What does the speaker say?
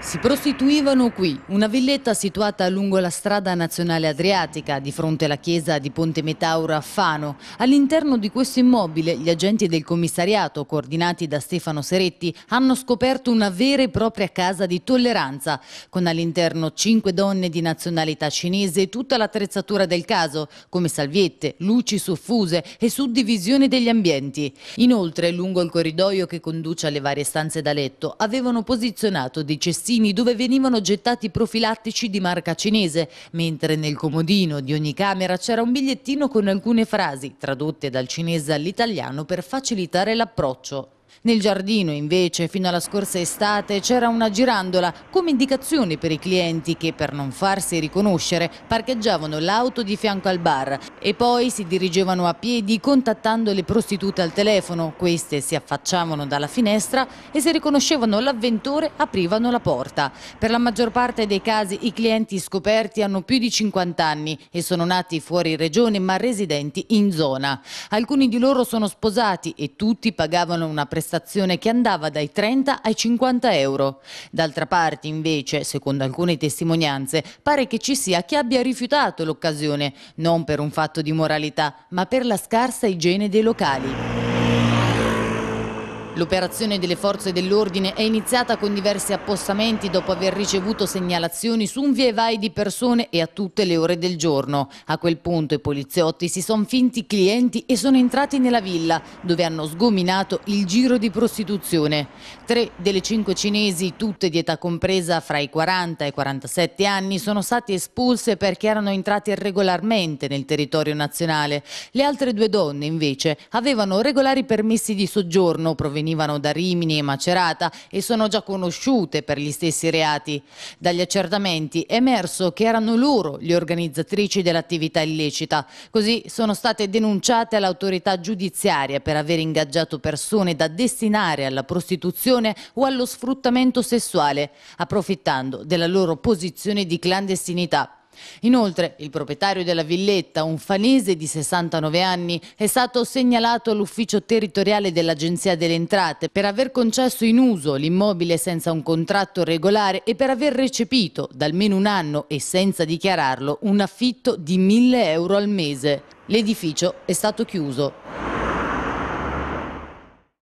Si prostituivano qui, una villetta situata lungo la strada nazionale adriatica, di fronte alla chiesa di Ponte Metauro a Fano. All'interno di questo immobile gli agenti del commissariato, coordinati da Stefano Seretti, hanno scoperto una vera e propria casa di tolleranza, con all'interno cinque donne di nazionalità cinese e tutta l'attrezzatura del caso, come salviette, luci soffuse e suddivisione degli ambienti. Inoltre, lungo il corridoio che conduce alle varie stanze da letto, avevano posizionato dei cestini tavolini dove venivano gettati profilattici di marca cinese, mentre nel comodino di ogni camera c'era un bigliettino con alcune frasi tradotte dal cinese all'italiano per facilitare l'approccio. Nel giardino invece fino alla scorsa estate c'era una girandola come indicazione per i clienti che per non farsi riconoscere parcheggiavano l'auto di fianco al bar e poi si dirigevano a piedi contattando le prostitute al telefono. Queste si affacciavano dalla finestra e se riconoscevano l'avventore aprivano la porta. Per la maggior parte dei casi i clienti scoperti hanno più di 50 anni e sono nati fuori regione ma residenti in zona. Alcuni di loro sono sposati e tutti pagavano una prestazione prestazione che andava dai 30 ai 50 euro. D'altra parte, invece, secondo alcune testimonianze, pare che ci sia chi abbia rifiutato l'occasione, non per un fatto di moralità, ma per la scarsa igiene dei locali. L'operazione delle forze dell'ordine è iniziata con diversi appostamenti dopo aver ricevuto segnalazioni su un via e vai di persone e a tutte le ore del giorno. A quel punto i poliziotti si sono finti clienti e sono entrati nella villa dove hanno sgominato il giro di prostituzione. Tre delle cinque cinesi, tutte di età compresa fra i 40 e i 47 anni, sono state espulse perché erano entrate irregolarmente nel territorio nazionale. Le altre due donne invece avevano regolari permessi di soggiorno provenienti venivano da Rimini e Macerata e sono già conosciute per gli stessi reati. Dagli accertamenti è emerso che erano loro le organizzatrici dell'attività illecita, così sono state denunciate all'autorità giudiziaria per aver ingaggiato persone da destinare alla prostituzione o allo sfruttamento sessuale, approfittando della loro posizione di clandestinità. Inoltre, il proprietario della villetta, un fanese di 69 anni, è stato segnalato all'ufficio territoriale dell'Agenzia delle Entrate per aver concesso in uso l'immobile senza un contratto regolare e per aver recepito, da almeno un anno e senza dichiararlo, un affitto di 1000 euro al mese. L'edificio è stato chiuso.